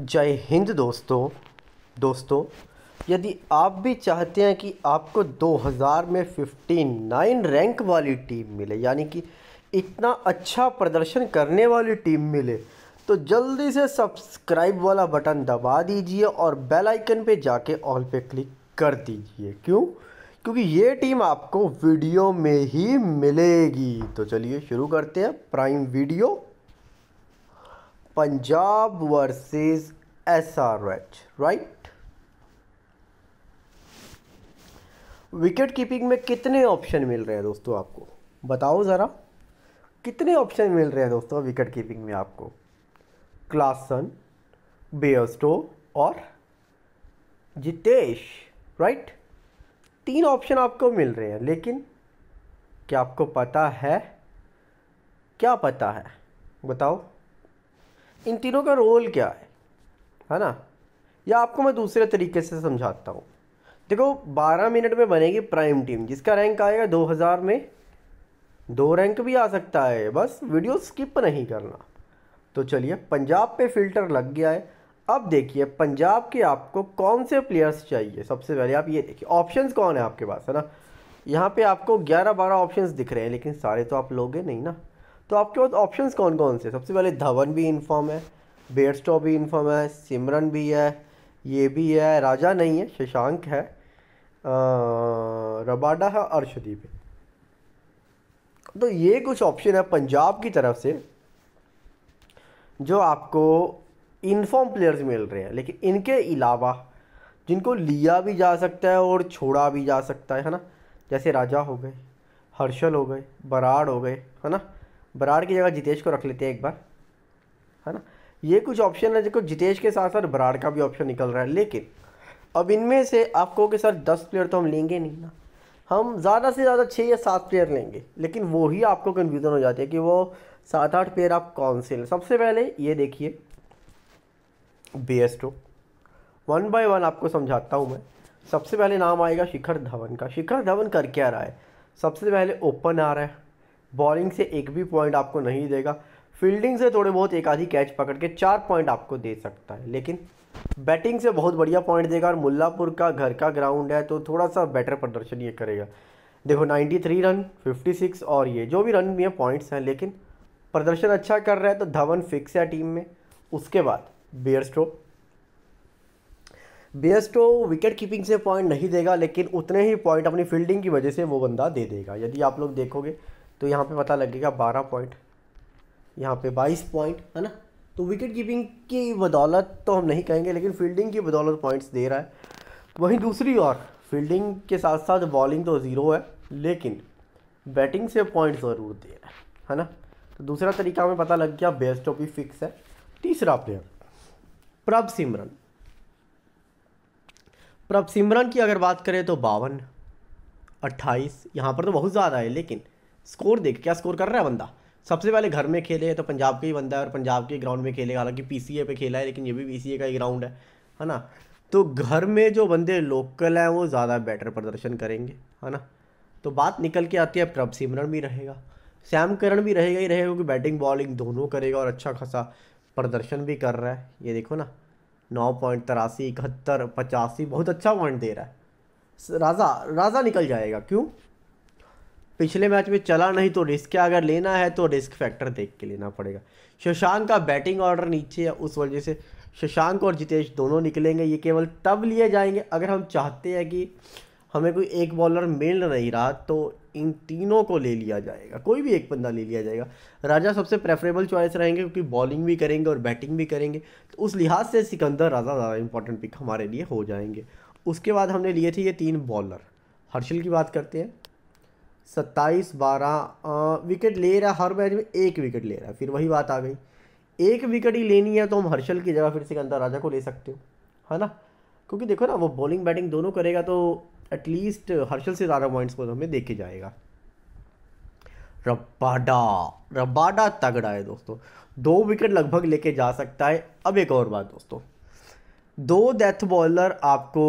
जय हिंद दोस्तों दोस्तों यदि आप भी चाहते हैं कि आपको 2000 में 59 रैंक वाली टीम मिले यानी कि इतना अच्छा प्रदर्शन करने वाली टीम मिले तो जल्दी से सब्सक्राइब वाला बटन दबा दीजिए और बेल आइकन पे जाके ऑल पे क्लिक कर दीजिए क्यों क्योंकि ये टीम आपको वीडियो में ही मिलेगी तो चलिए शुरू करते हैं Prime Video S R H right wicket keeping में कितने ऑप्शन मिल रहे हैं दोस्तों आपको बताओ ज़रा कितने ऑप्शन मिल रहे हैं दोस्तों विकेट कीपिंग में आपको क्लासन बेयस्टो और जितेश राइट तीन ऑप्शन आपको मिल रहे हैं लेकिन क्या आपको पता है क्या पता है बताओ इन तीनों का रोल क्या है है ना या आपको मैं दूसरे तरीके से समझाता हूँ देखो 12 मिनट में बनेगी प्राइम टीम जिसका रैंक आएगा 2000 में दो रैंक भी आ सकता है बस वीडियो स्किप नहीं करना तो चलिए पंजाब पे फिल्टर लग गया है अब देखिए पंजाब के आपको कौन से प्लेयर्स चाहिए सबसे पहले आप ये देखिए ऑप्शंस कौन है आपके पास है ना यहाँ पे आपको 11-12 ऑप्शंस दिख रहे हैं लेकिन सारे तो आप लोगे नहीं ना तो आपके पास ऑप्शंस कौन कौन से सबसे पहले धवन भी इनफॉर्म है बेयरस्टो भी इनफॉर्म है सिमरन भी है ये भी है राजा नहीं है शशांक है रबाडा है और शदीप है तो ये कुछ ऑप्शन है पंजाब की तरफ से जो आपको इनफॉर्म प्लेयर्स मिल रहे हैं लेकिन इनके अलावा जिनको लिया भी जा सकता है और छोड़ा भी जा सकता है है ना जैसे राजा हो गए हर्षल हो गए बराड़ हो गए है ना बराड़ की जगह जितेश को रख लेते हैं एक बार है ना ये कुछ ऑप्शन है देखो जितेश के साथ साथ बराड़ का भी ऑप्शन निकल रहा है लेकिन अब इनमें से आपको के सर दस प्लेयर तो हम लेंगे नहीं ना हम ज़्यादा से ज़्यादा छः या सात प्लेयर लेंगे लेकिन वो ही आपको कन्फ्यूज़न हो जाती है कि वो सात आठ प्लेयर आप कौन से लें सबसे पहले ये देखिए टू वन बाय वन आपको समझाता हूँ मैं सबसे पहले नाम आएगा शिखर धवन का शिखर धवन कर क्या रहा है सबसे पहले ओपन आ रहा है बॉलिंग से एक भी पॉइंट आपको नहीं देगा फील्डिंग से थोड़े बहुत एक आधी कैच पकड़ के चार पॉइंट आपको दे सकता है लेकिन बैटिंग से बहुत बढ़िया पॉइंट देगा और मुल्लापुर का घर का ग्राउंड है तो थोड़ा सा बेटर प्रदर्शन ये करेगा देखो 93 रन 56 और ये जो भी रन हैं पॉइंट्स हैं लेकिन प्रदर्शन अच्छा कर रहा है तो धवन फिक्स है टीम में उसके बाद बेयरस्टो बेयरस्टो विकेट कीपिंग से पॉइंट नहीं देगा लेकिन उतने ही पॉइंट अपनी फील्डिंग की वजह से वो बंदा दे देगा यदि आप लोग देखोगे तो यहाँ पे पता लगेगा बारह पॉइंट यहाँ पे बाईस पॉइंट है ना तो विकेट कीपिंग की बदौलत तो हम नहीं कहेंगे लेकिन फील्डिंग की बदौलत पॉइंट्स दे रहा है वहीं दूसरी ओर फील्डिंग के साथ साथ बॉलिंग तो ज़ीरो है लेकिन बैटिंग से पॉइंट ज़रूर दे रहा है है ना तो दूसरा तरीका हमें पता लग गया बेस्ट ऑफ फिक्स है तीसरा प्लेयर प्रभ सिमरन प्रभ सिमरन की अगर बात करें तो बावन अट्ठाईस यहाँ पर तो बहुत ज़्यादा है लेकिन स्कोर देख क्या स्कोर कर रहा है बंदा सबसे पहले घर में खेले तो पंजाब का ही बंदा है और पंजाब के ग्राउंड में खेलेगा हालांकि पीसीए पे खेला है लेकिन ये भी पीसीए का ही ग्राउंड है है ना तो घर में जो बंदे लोकल हैं वो ज़्यादा बेटर प्रदर्शन करेंगे है ना तो बात निकल के आती है प्रभ सिमरन भी रहेगा सैम करण भी रहेगा ही रहेगा क्योंकि बैटिंग बॉलिंग दोनों करेगा और अच्छा खासा प्रदर्शन भी कर रहा है ये देखो ना नौ पॉइंट तिरासी इकहत्तर पचासी बहुत अच्छा पॉइंट दे रहा है राजा राजा निकल जाएगा क्यों पिछले मैच में चला नहीं तो रिस्क है अगर लेना है तो रिस्क फैक्टर देख के लेना पड़ेगा शशांक का बैटिंग ऑर्डर नीचे है उस वजह से शशांक और जितेश दोनों निकलेंगे ये केवल तब लिए जाएंगे अगर हम चाहते हैं कि हमें कोई एक बॉलर मिल नहीं रहा तो इन तीनों को ले लिया जाएगा कोई भी एक बंदा ले लिया जाएगा राजा सबसे प्रेफरेबल चॉइस रहेंगे क्योंकि बॉलिंग भी करेंगे और बैटिंग भी करेंगे तो उस लिहाज से सिकंदर राजा ज़्यादा इंपॉर्टेंट पिक हमारे लिए हो जाएंगे उसके बाद हमने लिए थे ये तीन बॉलर हर्षिल की बात करते हैं सत्ताईस बारह विकेट ले रहा हर मैच में एक विकेट ले रहा है फिर वही बात आ गई एक विकेट ही लेनी है तो हम हर्षल की जगह फिर सिकंदर राजा को ले सकते हो है ना क्योंकि देखो ना वो बॉलिंग बैटिंग दोनों करेगा तो एटलीस्ट हर्षल से ज़्यादा पॉइंट्स को तो हमें देखे जाएगा रबाडा रबाडा तगड़ा है दोस्तों दो विकेट लगभग लेके जा सकता है अब एक और बात दोस्तों दो डेथ बॉलर आपको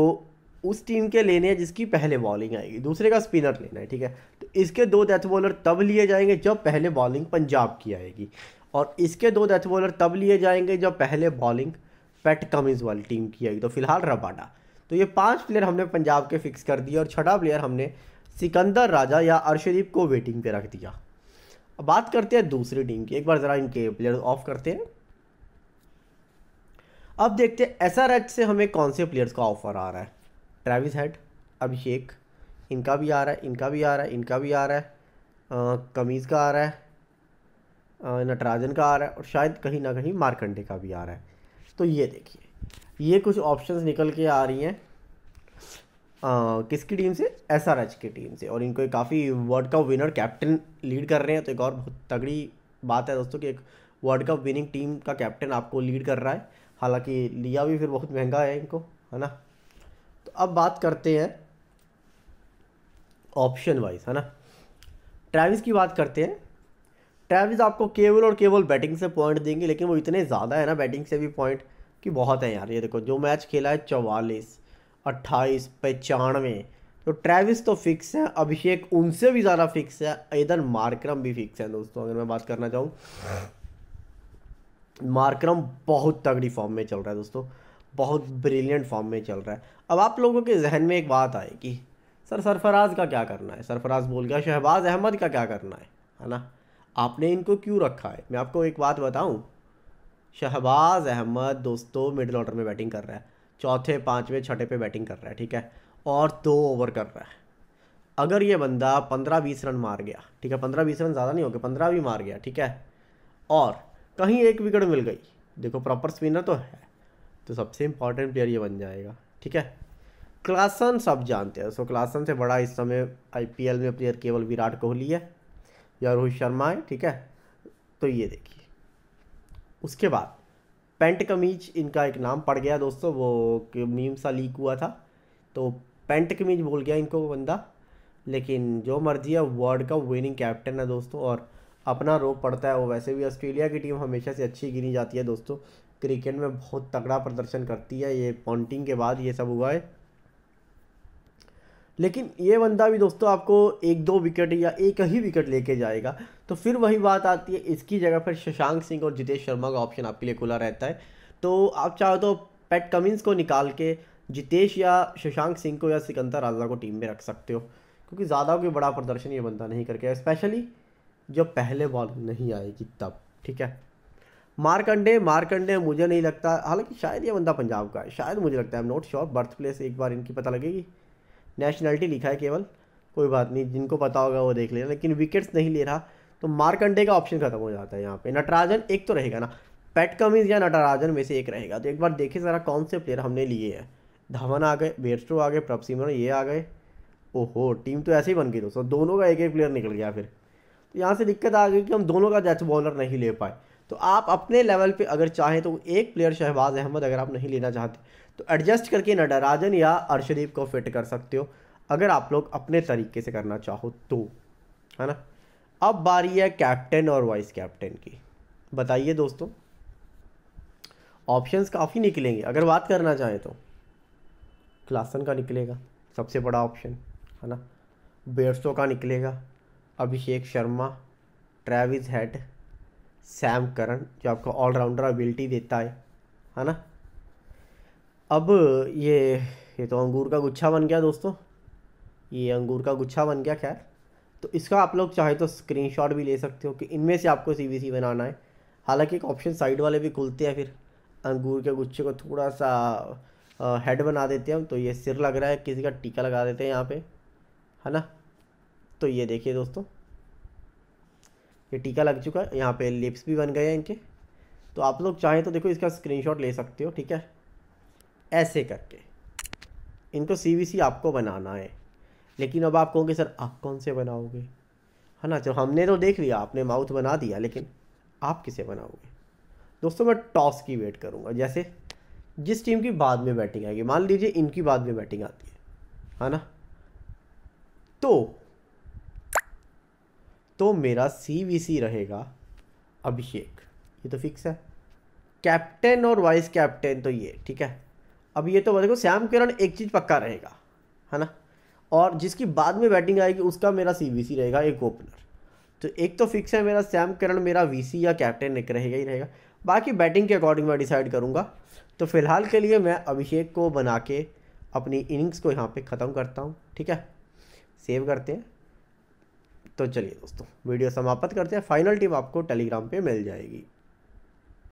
उस टीम के लेने हैं जिसकी पहले बॉलिंग आएगी दूसरे का स्पिनर लेना है ठीक है इसके दो डेथ बॉलर तब लिए जाएंगे जब पहले बॉलिंग पंजाब की आएगी और इसके दो डेथ बॉलर तब लिए जाएंगे जब पहले बॉलिंग पैट कमिंस वाली टीम की आएगी तो फिलहाल रबाडा तो ये पांच प्लेयर हमने पंजाब के फिक्स कर दिए और छठा प्लेयर हमने सिकंदर राजा या अर्शदीप को वेटिंग पे रख दिया अब बात करते हैं दूसरी टीम की एक बार ज़रा इनके प्लेयर ऑफ करते हैं अब देखते हैं एस से हमें कौन से प्लेयर्स का ऑफर आ रहा है ट्रेविस हेड अभिषेक इनका भी आ रहा है इनका भी आ रहा है इनका भी आ रहा है कमीज़ का आ रहा है नटराजन का आ रहा है और शायद कहीं ना कहीं मारकंडे का भी आ रहा है तो ये देखिए ये कुछ ऑप्शंस निकल के आ रही हैं किसकी टीम से एस आर एच की टीम से और इनको काफ़ी world cup winner captain lead कर रहे हैं तो एक और बहुत तगड़ी बात है दोस्तों कि एक वर्ल्ड कप विनिंग टीम का कैप्टन आपको लीड कर रहा है हालांकि लिया भी फिर बहुत महंगा है इनको है ना तो अब बात करते हैं ऑप्शन वाइज है ना ट्रैविस की बात करते हैं ट्रैविस आपको केवल और केवल बैटिंग से पॉइंट देंगे लेकिन वो इतने ज़्यादा है ना बैटिंग से भी पॉइंट कि बहुत है यार ये देखो जो मैच खेला है चवालीस अट्ठाईस पचानवे तो ट्रैविस तो फिक्स है अभिषेक उनसे भी ज़्यादा फिक्स है इधर मार्क्रम भी फिक्स है दोस्तों अगर मैं बात करना चाहूँ मार्क्रम बहुत तगड़ी फॉर्म में चल रहा है दोस्तों बहुत ब्रिलियंट फॉर्म में चल रहा है अब आप लोगों के जहन में एक बात आएगी सर सरफराज का क्या करना है सरफराज बोल गया शहबाज अहमद का क्या करना है है ना आपने इनको क्यों रखा है मैं आपको एक बात बताऊं शहबाज अहमद दोस्तों मिडिल ऑर्डर में बैटिंग कर रहा है चौथे पाँचवें छठे पे बैटिंग कर रहा है ठीक है और दो ओवर कर रहा है अगर ये बंदा पंद्रह बीस रन मार गया ठीक है पंद्रह बीस रन ज़्यादा नहीं हो गया पंद्रह भी मार गया ठीक है और कहीं एक विकेट मिल गई देखो प्रॉपर स्पिनर तो है तो सबसे इंपॉर्टेंट प्लेयर ये बन जाएगा ठीक है क्लासन सब जानते हैं सो क्लासन से बड़ा इस समय आईपीएल में प्लेयर केवल विराट कोहली है या रोहित शर्मा है ठीक है तो ये देखिए उसके बाद पेंट कमीज इनका एक नाम पड़ गया दोस्तों वो मीम सा लीक हुआ था तो पेंट कमीज बोल गया इनको बंदा लेकिन जो मर्जी है वर्ल्ड का विनिंग कैप्टन है दोस्तों और अपना रोप पड़ता है वो वैसे भी ऑस्ट्रेलिया की टीम हमेशा से अच्छी गिनी जाती है दोस्तों क्रिकेट में बहुत तगड़ा प्रदर्शन करती है ये पॉन्टिंग के बाद ये सब हुआ है लेकिन ये बंदा भी दोस्तों आपको एक दो विकेट या एक ही विकेट लेके जाएगा तो फिर वही बात आती है इसकी जगह पर शशांक सिंह और जितेश शर्मा का ऑप्शन आपके लिए खुला रहता है तो आप चाहो तो पैट कमिंस को निकाल के जितेश या शशांक सिंह को या सिकंदर राजा को टीम में रख सकते हो क्योंकि ज़्यादा कोई बड़ा प्रदर्शन ये बंदा नहीं करके स्पेशली जब पहले बॉल नहीं आएगी तब ठीक है मारकंडे मारकंडे मुझे नहीं लगता हालांकि शायद ये बंदा पंजाब का है शायद मुझे लगता है नोट शॉप श्योर बर्थ प्लेस एक बार इनकी पता लगेगी नेशनैलिटी लिखा है केवल कोई बात नहीं जिनको पता होगा वो देख लेना लेकिन विकेट्स नहीं ले रहा तो मार्कंडे का ऑप्शन खत्म हो जाता है यहाँ पे नटराजन एक तो रहेगा ना पैट कमिंस या नटराजन में से एक रहेगा तो एक बार देखिए ज़रा कौन से प्लेयर हमने लिए हैं धवन आ गए बेरस्ट्रो आ गए प्रभ सिमर ये आ गए ओहो टीम तो ऐसे ही बन गई दोस्तों दोनों का एक एक प्लेयर निकल गया फिर तो यहाँ से दिक्कत आ गई कि हम दोनों का जैच बॉलर नहीं ले पाए तो आप अपने लेवल पे अगर चाहें तो एक प्लेयर शहबाज अहमद अगर आप नहीं लेना चाहते तो एडजस्ट करके नडराजन या अरशरीफ को फिट कर सकते हो अगर आप लोग अपने तरीके से करना चाहो तो है ना अब बारी है कैप्टन और वाइस कैप्टन की बताइए दोस्तों ऑप्शंस काफ़ी निकलेंगे अगर बात करना चाहें तो क्लासन का निकलेगा सबसे बड़ा ऑप्शन है ना बेरसो का निकलेगा Abhishek Sharma Travis Head Sam Curran जो आपको ऑलराउंडर एबिलिटी देता है है ना अब ये ये तो अंगूर का गुच्छा बन गया दोस्तों ये अंगूर का गुच्छा बन गया खैर तो इसका आप लोग चाहे तो स्क्रीनशॉट भी ले सकते हो कि इनमें से आपको सी बनाना है हालांकि एक ऑप्शन साइड वाले भी खुलते हैं फिर अंगूर के गुच्छे को थोड़ा सा हेड बना देते हैं हम तो ये सिर लग रहा है किसी का टीका लगा देते हैं यहाँ पे है ना तो ये देखिए दोस्तों ये टीका लग चुका है यहाँ पे लिप्स भी बन गए हैं इनके तो आप लोग चाहें तो देखो इसका स्क्रीनशॉट ले सकते हो ठीक है ऐसे करके इनको सी आपको बनाना है लेकिन अब आप कहोगे सर आप कौन से बनाओगे है ना चलो हमने तो देख लिया आपने माउथ बना दिया लेकिन आप किसे बनाओगे दोस्तों मैं टॉस की वेट करूँगा जैसे जिस टीम की बाद में बैटिंग आएगी मान लीजिए इनकी बाद में बैटिंग आती है है ना तो मेरा सी रहेगा अभिषेक ये तो फिक्स है कैप्टन और वाइस कैप्टन तो ये ठीक है अब ये तो देखो श्याम किरण एक चीज़ पक्का रहेगा है ना और जिसकी बाद में बैटिंग आएगी उसका मेरा सी रहेगा एक ओपनर तो एक तो फिक्स है मेरा श्याम किरण मेरा सी या कैप्टन एक रहेगा ही रहेगा बाकी बैटिंग के अकॉर्डिंग मैं डिसाइड करूँगा तो फिलहाल के लिए मैं अभिषेक को बना के अपनी इनिंग्स को यहाँ पे ख़त्म करता हूँ ठीक है सेव करते हैं तो चलिए दोस्तों वीडियो समाप्त करते हैं फाइनल टीम आपको टेलीग्राम पे मिल जाएगी